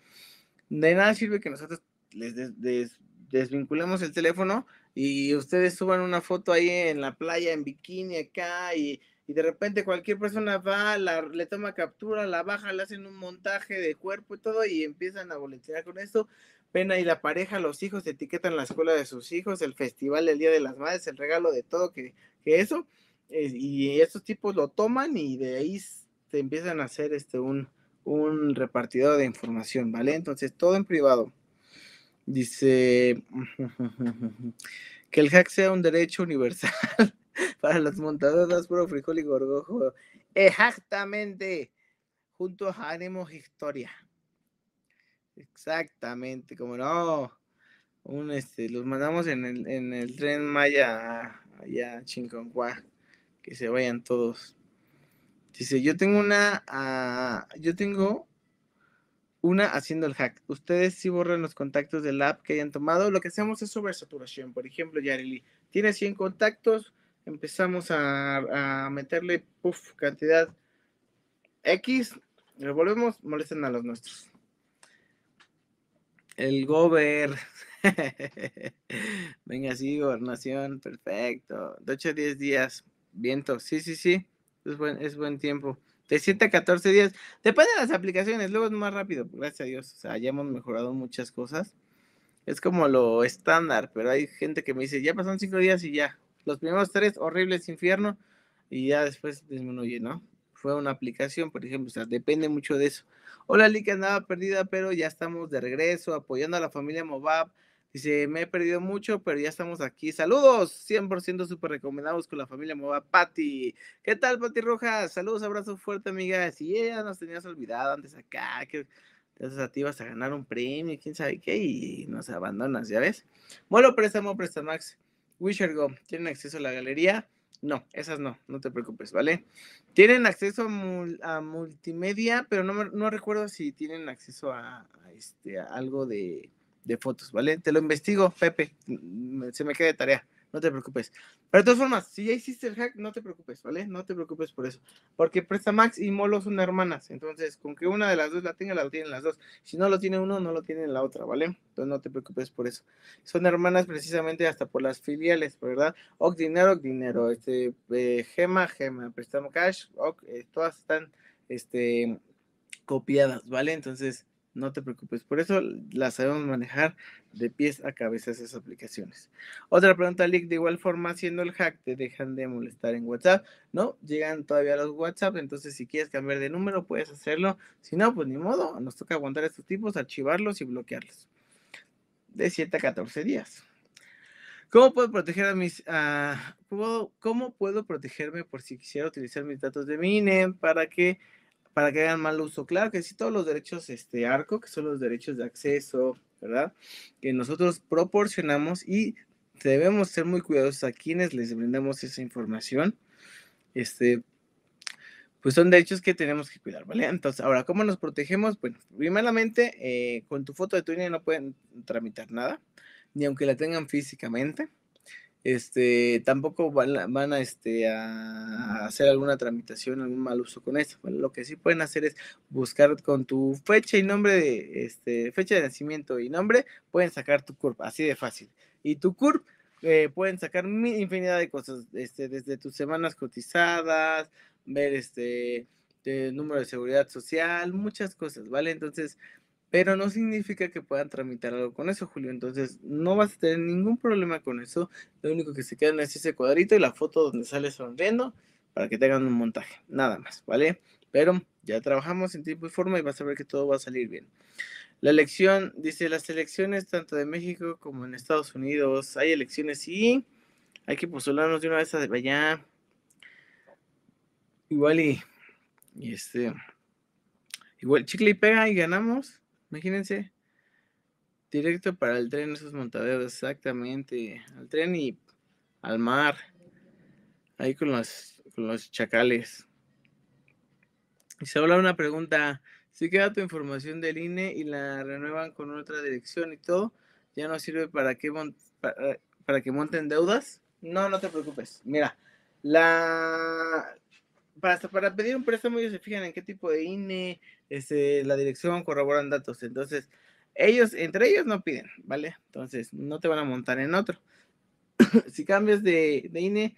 Speaker 1: de nada sirve que nosotros les des, desvinculemos el teléfono y ustedes suban una foto ahí en la playa, en bikini, acá, y, de repente cualquier persona va, le toma captura, la baja, le hacen un montaje de cuerpo y todo, y empiezan a boletear con esto. Pena y la pareja, los hijos etiquetan la escuela de sus hijos, el festival del Día de las Madres, el regalo de todo, que, eso. Eh, y estos tipos lo toman y de ahí se empiezan a hacer este, un, un repartidor de información, ¿vale? Entonces, todo en privado. Dice que el hack sea un derecho universal para las montadoras, puro frijol y gorgojo. Exactamente, junto a Haremos Historia. Exactamente, como no. Un, este, los mandamos en el, tren Maya allá a Que se vayan todos. Dice, yo tengo una, ah, yo tengo una haciendo el hack. Ustedes si sí borran los contactos del app que hayan tomado. Lo que hacemos es sobresaturación. Por ejemplo, Yareli, tiene 100 contactos, empezamos a, meterle cantidad X, volvemos, molestan a los nuestros. El Gober. Venga, sí, gobernación, perfecto. De 8 a 10 días, viento. Sí, sí, sí, es buen, es buen tiempo. De 7 a 14 días, depende de las aplicaciones, luego es más rápido, pues, gracias a Dios. O sea, ya hemos mejorado muchas cosas. Es como lo estándar, pero hay gente que me dice, ya pasaron 5 días y ya. Los primeros 3, horribles infierno, y ya después disminuye, ¿no? fue una aplicación, por ejemplo, o sea, depende mucho de eso. Hola, Lika, andaba perdida, pero ya estamos de regreso, apoyando a la familia Mobab. Dice, me he perdido mucho, pero ya estamos aquí. Saludos, 100% súper recomendados con la familia Mobab. Pati, ¿qué tal, Pati Rojas? Saludos, abrazo fuerte, amiga. Si ya nos tenías olvidado antes acá, que entonces a ti vas a ganar un premio, quién sabe qué, y nos abandonas, ¿ya ves? Bueno, préstamo, Prestamax, Wisher Go, tienen acceso a la galería no, esas no, no te preocupes, ¿vale? Tienen acceso a, multimedia, pero no, no, recuerdo si tienen acceso a, este, algo de, de, fotos, ¿vale? Te lo investigo, Pepe, mm, se me queda de tarea no te preocupes. Pero de todas formas, si ya hiciste el hack, no te preocupes, ¿vale? No te preocupes por eso. Porque Prestamax y Molo son hermanas. Entonces, con que una de las dos la tenga, la tienen las dos. Si no lo tiene uno, no lo tiene la otra, ¿vale? Entonces, no te preocupes por eso. Son hermanas precisamente hasta por las filiales, ¿verdad? OC Dinero, OC Dinero. Este, eh, Gema, Gema. Prestamo Cash, OC, eh, todas están este, copiadas, ¿vale? Entonces, no te preocupes, por eso las sabemos manejar de pies a cabeza esas aplicaciones. Otra pregunta, Lick, de igual forma, haciendo el hack, te dejan de molestar en WhatsApp, ¿no? Llegan todavía los WhatsApp, entonces si quieres cambiar de número, puedes hacerlo. Si no, pues ni modo, nos toca aguantar estos tipos, archivarlos y bloquearlos. De 7 a 14 días. ¿Cómo puedo proteger a mis... Ah, ¿cómo, puedo protegerme por si quisiera utilizar mis datos de mi e para que para que hagan mal uso. Claro que sí, todos los derechos este arco, que son los derechos de acceso, ¿verdad? Que nosotros proporcionamos y debemos ser muy cuidadosos a quienes les brindamos esa información. Este, pues son derechos que tenemos que cuidar, ¿vale? Entonces, ahora, ¿cómo nos protegemos? Bueno, primeramente, eh, con tu foto de tu INE no pueden tramitar nada, ni aunque la tengan físicamente este, tampoco van, van a, este, a hacer alguna tramitación, algún mal uso con eso, lo que sí pueden hacer es buscar con tu fecha y nombre, de, este, fecha de nacimiento y nombre, pueden sacar tu CURP, así de fácil. Y tu CURP eh, pueden sacar infinidad de cosas, este, desde tus semanas cotizadas, ver este, el número de seguridad social, muchas cosas, ¿vale? Entonces, pero no significa que puedan tramitar algo con eso, Julio. Entonces, no vas a tener ningún problema con eso. Lo único que se queda es ese cuadrito y la foto donde sale sonriendo para que te hagan un montaje, nada más, ¿vale? Pero ya trabajamos en tiempo y forma y vas a ver que todo va a salir bien. La elección, dice, las elecciones tanto de México como en Estados Unidos, hay elecciones y hay que postularnos de una vez a de allá. Igual y, y este, igual chicle y pega y ganamos Imagínense. Directo para el tren, esos montaderos, exactamente. Al tren y al mar. Ahí con los, los chacales. Y se habla una pregunta. Si queda tu información del INE y la renuevan con otra dirección y todo, ¿ya no sirve para para que monten deudas? No, no te preocupes. Mira, la, para, pedir un préstamo ellos se fijan en qué tipo de INE, este, la dirección, corroboran datos. Entonces, ellos, entre ellos no piden, ¿vale? Entonces, no te van a montar en otro. si cambias de, INE,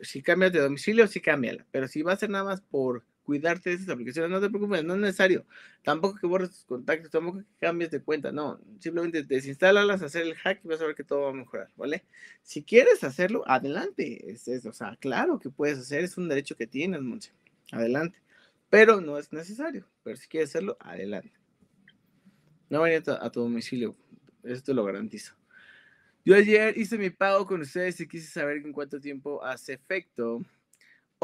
Speaker 1: e, si cambias de domicilio, sí cámbiala. Pero si va a ser nada más por cuidarte de esas aplicaciones. No te preocupes, no es necesario. Tampoco que borres tus contactos, tampoco que cambies de cuenta. No, simplemente desinstálalas, hacer el hack y vas a ver que todo va a mejorar, ¿vale? Si quieres hacerlo, adelante. o sea, claro que puedes hacer, es un derecho que tienes, Monse. Adelante. Pero no es necesario. Pero si quieres hacerlo, adelante. No vayas a, a tu domicilio, eso te lo garantizo. Yo ayer hice mi pago con ustedes y quise saber en cuánto tiempo hace efecto.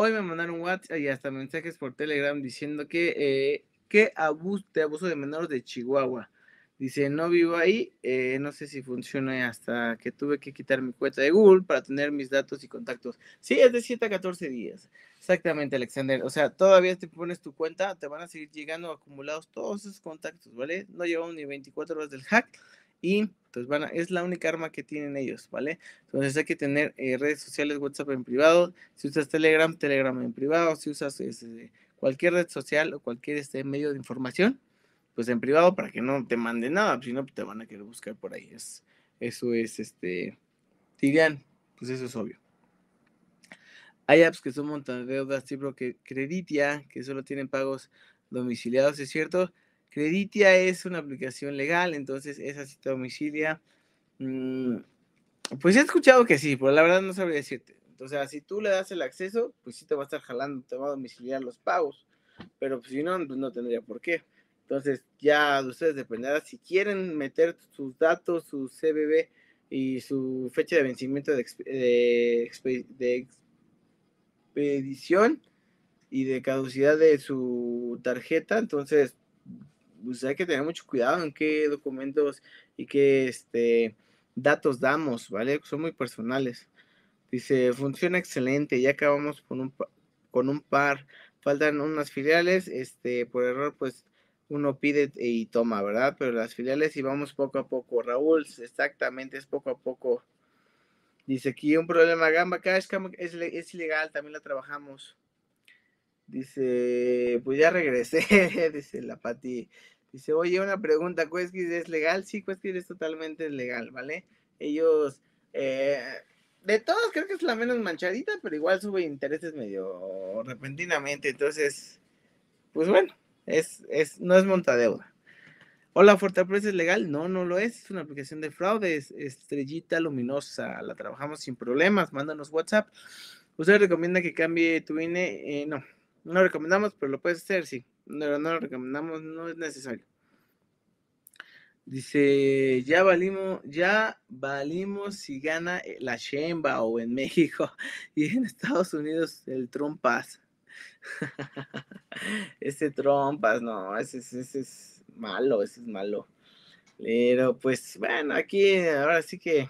Speaker 1: Hoy me mandaron WhatsApp y hasta mensajes por Telegram diciendo que, eh, que abuso, de abuso de menores de Chihuahua. Dice, no vivo ahí, eh, no sé si funciona hasta que tuve que quitar mi cuenta de Google para tener mis datos y contactos. Sí, es de 7 a 14 días. Exactamente, Alexander. O sea, todavía te pones tu cuenta, te van a seguir llegando acumulados todos esos contactos, ¿vale? No llevamos ni 24 horas del hack y entonces, es la única arma que tienen ellos, ¿vale? Entonces hay que tener eh, redes sociales, WhatsApp en privado. Si usas Telegram, Telegram en privado. Si usas este, cualquier red social o cualquier este medio de información, pues en privado para que no te manden nada, si no te van a querer buscar por ahí. eso es, este, Tidian, pues eso es obvio. Hay apps que son de deudas tipo que Creditia, que solo tienen pagos domiciliados, ¿es cierto? Creditia es una aplicación legal, entonces esa cita domicilia. Mm, pues he escuchado que sí, pero la verdad no sabría decirte. O sea, si tú le das el acceso, pues sí te va a estar jalando, te va a domiciliar los pagos. Pero pues, si no, pues no tendría por qué. Entonces ya de ustedes dependerá si quieren meter sus datos, su CBB y su fecha de vencimiento de expedición y de caducidad de su tarjeta. Entonces pues hay que tener mucho cuidado en qué documentos y qué este, datos damos, ¿vale? Son muy personales. Dice, funciona excelente, ya acabamos con un, con un par, faltan unas filiales, este, por error pues uno pide y toma, ¿verdad? Pero las filiales y vamos poco a poco, Raúl, exactamente, es poco a poco. Dice aquí un problema, Gamba Cash es, es ilegal, también la trabajamos. Dice, pues ya regresé, dice la Pati. Dice, oye, una pregunta, ¿Cuesquis es legal? Sí, Cuesquis es totalmente legal, ¿vale? Ellos, eh, de todos creo que es la menos manchadita, pero igual sube intereses medio repentinamente. Entonces, pues bueno, es, es, no es montadeuda. Hola, Fortapress es legal. No, no lo es. Es una aplicación de fraude Estrellita luminosa. La trabajamos sin problemas. Mándanos WhatsApp. ¿Usted recomienda que cambie tu INE? Eh, no, no lo recomendamos, pero lo puedes hacer, sí. no lo recomendamos, no es necesario. Dice, ya valimos, ya valimos si gana la Shemba o en México y en Estados Unidos el Trumpas. ese Trumpas, no, ese, ese es malo, ese es malo. Pero pues bueno, aquí ahora sí que,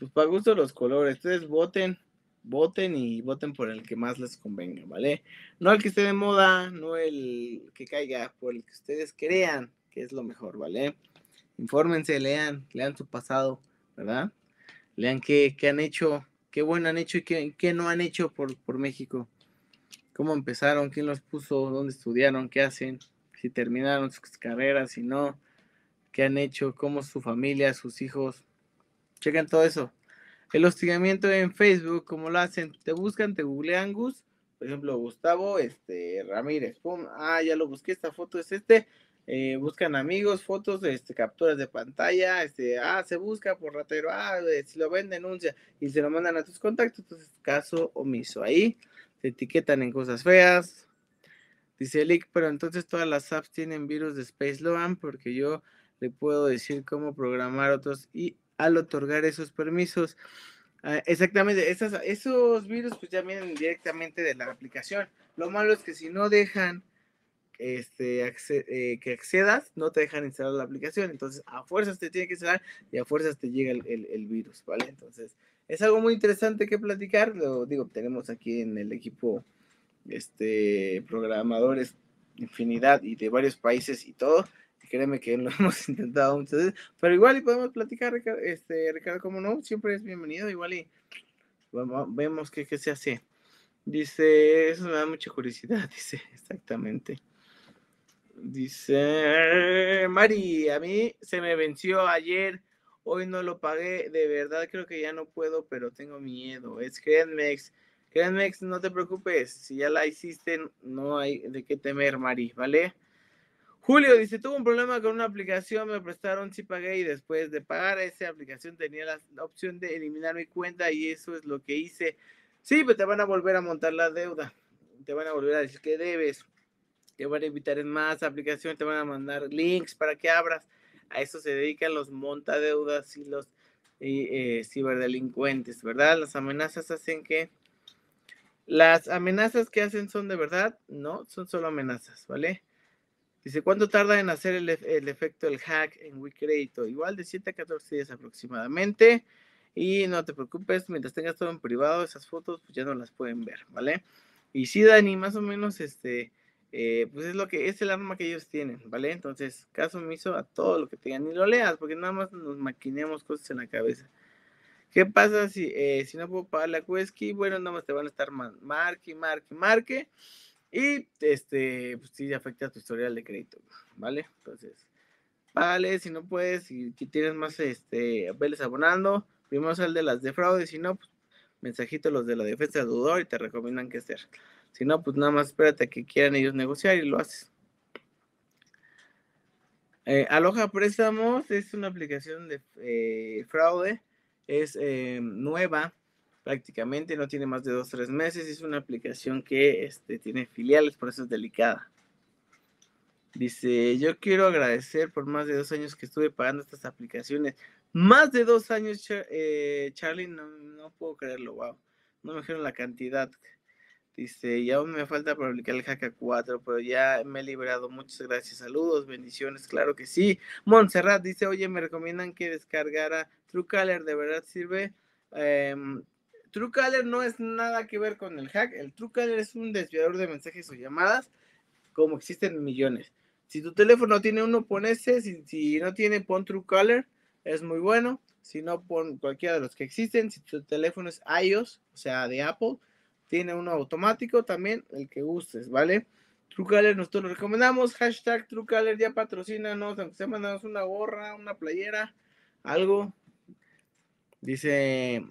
Speaker 1: pues para gusto los colores, ustedes voten voten y voten por el que más les convenga, ¿vale? No el que esté de moda, no el que caiga, por el que ustedes crean que es lo mejor, ¿vale? Infórmense, lean, lean su pasado, ¿verdad? Lean qué, han hecho, qué bueno han hecho y qué, no han hecho por, por México. Cómo empezaron, quién los puso, dónde estudiaron, qué hacen, si terminaron sus carreras, si no, qué han hecho, cómo su familia, sus hijos. Chequen todo eso el hostigamiento en Facebook, como lo hacen, te buscan, te googlean Gus, por ejemplo, Gustavo este, Ramírez, pum, ah, ya lo busqué, esta foto es este, eh, buscan amigos, fotos, este, capturas de pantalla, este, ah, se busca por ratero, ah, eh, si lo ven, denuncia, y se lo mandan a tus contactos, entonces, caso omiso, ahí, se etiquetan en cosas feas, dice Lick, pero entonces todas las apps tienen virus de Space Loan, porque yo le puedo decir cómo programar otros y al otorgar esos permisos. Ah, exactamente, esas, esos virus pues ya vienen directamente de la aplicación. Lo malo es que si no dejan este, eh, que accedas, no te dejan instalar la aplicación. Entonces, a fuerzas te tiene que instalar y a fuerzas te llega el, el, el, virus, ¿vale? Entonces, es algo muy interesante que platicar. Lo digo, tenemos aquí en el equipo este, programadores infinidad y de varios países y todo créeme que lo hemos intentado muchas veces, pero igual y podemos platicar, este, Ricardo, como no, siempre es bienvenido, igual y bueno, vemos qué se hace. Dice, eso me da mucha curiosidad, dice, exactamente. Dice, eh, Mari, a mí se me venció ayer, hoy no lo pagué, de verdad creo que ya no puedo, pero tengo miedo. Es Credmex, Credmex, no te preocupes, si ya la hiciste, no hay de qué temer, Mari, ¿vale? Julio dice, tuve un problema con una aplicación, me prestaron, sí pagué y después de pagar esa aplicación tenía la, opción de eliminar mi cuenta y eso es lo que hice. Sí, pero pues te van a volver a montar la deuda, te van a volver a decir que debes, te van a invitar en más aplicaciones, te van a mandar links para que abras. A eso se dedican los montadeudas y los eh, ciberdelincuentes, ¿verdad? Las amenazas hacen que... Las amenazas que hacen son de verdad, no, son solo amenazas, ¿vale? Dice, ¿cuánto tarda en hacer el, efecto del hack en WeCredito? Igual de 7 a 14 días aproximadamente. Y no te preocupes, mientras tengas todo en privado, esas fotos pues ya no las pueden ver, ¿vale? Y sí, Dani, más o menos, este, eh, pues es lo que es el arma que ellos tienen, ¿vale? Entonces, caso omiso a todo lo que tengan y lo leas, porque nada más nos maquinemos cosas en la cabeza. ¿Qué pasa si, eh, si no puedo pagar la Quesky? Bueno, nada más te van a estar marque, marque, marque. Y este, pues sí afecta a tu historial de crédito, ¿vale? Entonces, vale, si no puedes, si tienes más, este, veles abonando, primero sal de las de fraude, si no, pues mensajito a los de la defensa de deudor y te recomiendan qué hacer. Si no, pues nada más espérate a que quieran ellos negociar y lo haces. Eh, Aloja Préstamos es una aplicación de eh, fraude, es eh, nueva, prácticamente, no tiene más de dos o tres meses, es una aplicación que este, tiene filiales, por eso es delicada. Dice, yo quiero agradecer por más de dos años que estuve pagando estas aplicaciones. Más de dos años, eh, Charlie, no, no, puedo creerlo, wow. No me dijeron la cantidad. Dice, ya aún me falta para aplicar el a 4, pero ya me he liberado. Muchas gracias, saludos, bendiciones, claro que sí. Montserrat dice, oye, me recomiendan que descargara Truecaller, de verdad sirve. Em, TrueCaller no es nada que ver con el hack. El TrueCaller es un desviador de mensajes o llamadas, como existen millones. Si tu teléfono tiene uno, pon ese. Si, no tiene, pon TrueCaller Es muy bueno. Si no, pon cualquiera de los que existen. Si tu teléfono es iOS, o sea, de Apple, tiene uno automático también, el que gustes, ¿vale? Truecaller, nosotros lo recomendamos. Hashtag Truecaller, ya patrocínanos, aunque sea mandamos una gorra, una playera, algo, Dice,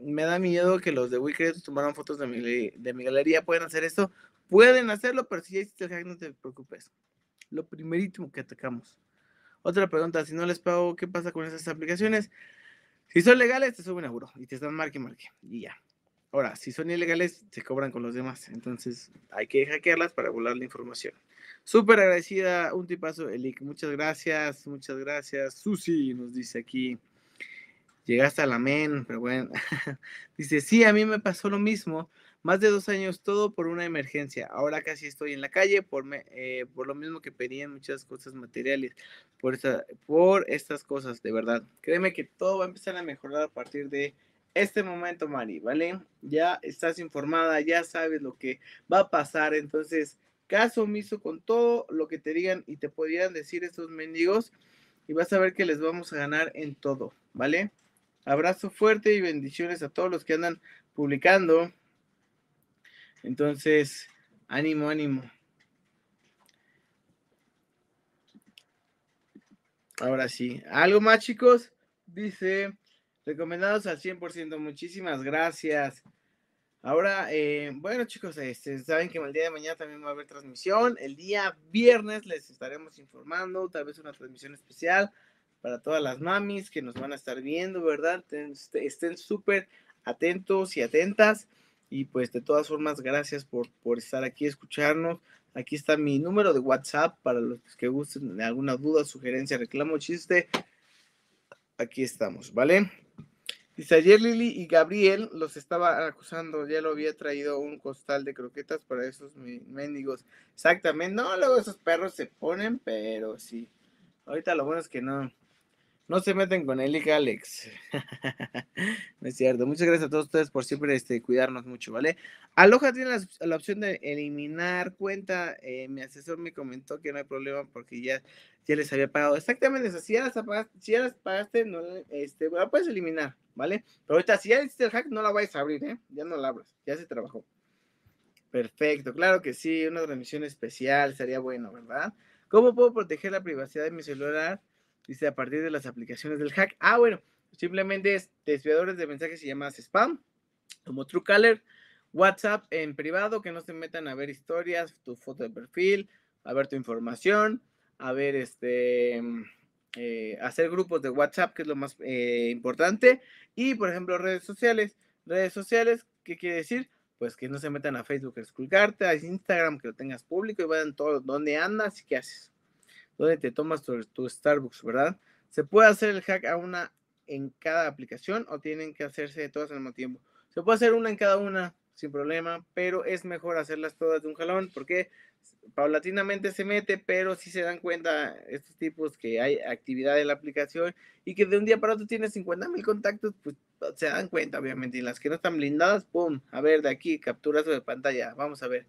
Speaker 1: me da miedo que los de Wicked tomaran fotos de mi, de mi galería. ¿Pueden hacer esto? Pueden hacerlo, pero si ya hiciste el hack, no te preocupes. Lo primerito que atacamos. Otra pregunta, si no les pago, ¿qué pasa con esas aplicaciones? Si son legales, te suben a y te están marque, marque. Y ya. Ahora, si son ilegales, se cobran con los demás. Entonces, hay que hackearlas para volar la información. Súper agradecida, un tipazo, Elik, Muchas gracias, muchas gracias. Susi nos dice aquí. Llegaste la men, pero bueno. Dice, sí, a mí me pasó lo mismo. Más de dos años todo por una emergencia. Ahora casi estoy en la calle por, eh, por lo mismo que pedían muchas cosas materiales. Por, por estas cosas, de verdad. Créeme que todo va a empezar a mejorar a partir de este momento, Mari, ¿vale? Ya estás informada, ya sabes lo que va a pasar. Entonces, caso omiso con todo lo que te digan y te podrían decir estos mendigos. Y vas a ver que les vamos a ganar en todo, ¿vale? Abrazo fuerte y bendiciones a todos los que andan publicando. Entonces, ánimo, ánimo. Ahora sí. ¿Algo más, chicos? Dice, recomendados al 100%. Muchísimas gracias. Ahora, eh, bueno, chicos, este, saben que el día de mañana también va a haber transmisión. El día viernes les estaremos informando, tal vez una transmisión especial para todas las mamis que nos van a estar viendo, ¿verdad? Este, estén súper atentos y atentas. Y pues de todas formas, gracias por, por estar aquí, escucharnos. Aquí está mi número de WhatsApp para los pues, que gusten alguna duda, sugerencia, reclamo, chiste. Aquí estamos, ¿vale? Dice, ayer Lili y Gabriel los estaba acusando, ya lo había traído un costal de croquetas para esos mendigos. Exactamente, no, luego esos perros se ponen, pero sí. Ahorita lo bueno es que no, no se meten con él y Alex. no es cierto. Muchas gracias a todos ustedes por siempre este, cuidarnos mucho, ¿vale? Aloha tiene la, opción de eliminar cuenta. Eh, mi asesor me comentó que no hay problema porque ya, ya les había pagado. Exactamente, eso. si ya las pagaste, no, este, la puedes eliminar, ¿vale? Pero ahorita, si ya hiciste el hack, no la vais a abrir, ¿eh? Ya no la abras, ya se trabajó. Perfecto, claro que sí, una transmisión especial, sería bueno, ¿verdad? ¿Cómo puedo proteger la privacidad de mi celular? Dice a partir de las aplicaciones del hack. Ah, bueno, simplemente es desviadores de mensajes y llamadas spam, como Truecaller, WhatsApp en privado, que no se metan a ver historias, tu foto de perfil, a ver tu información, a ver este. Eh, hacer grupos de WhatsApp, que es lo más eh, importante, y por ejemplo redes sociales. Redes sociales, ¿qué quiere decir? Pues que no se metan a Facebook a esculcarte, a Instagram que lo tengas público y vayan todo donde andas y qué haces donde te tomas tu, Starbucks, ¿verdad? ¿Se puede hacer el hack a una en cada aplicación o tienen que hacerse todas al mismo tiempo? Se puede hacer una en cada una sin problema, pero es mejor hacerlas todas de un jalón porque paulatinamente se mete, pero si se dan cuenta estos tipos que hay actividad en la aplicación y que de un día para otro tienes 50 mil contactos, pues se dan cuenta obviamente y las que no están blindadas, ¡pum! A ver, de aquí capturas de pantalla, vamos a ver.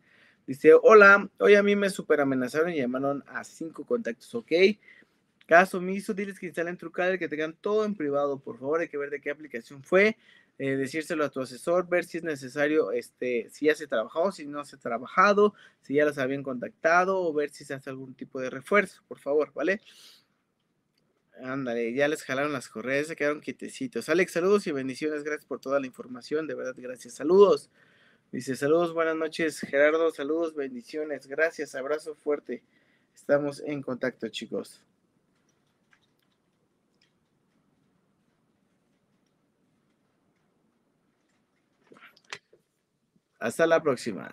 Speaker 1: Dice, hola, hoy a mí me super amenazaron y llamaron a cinco contactos, ¿ok? Caso omiso, diles que instalen Truecaller, que tengan todo en privado, por favor, hay que ver de qué aplicación fue, eh, decírselo a tu asesor, ver si es necesario, este, si ya se ha trabajado, si no se ha trabajado, si ya los habían contactado, o ver si se hace algún tipo de refuerzo, por favor, ¿vale? Ándale, ya les jalaron las correas, se quedaron quietecitos. Alex, saludos y bendiciones, gracias por toda la información, de verdad, gracias, saludos. Dice, saludos, buenas noches, Gerardo, saludos, bendiciones, gracias, abrazo fuerte. Estamos en contacto, chicos. Hasta la próxima.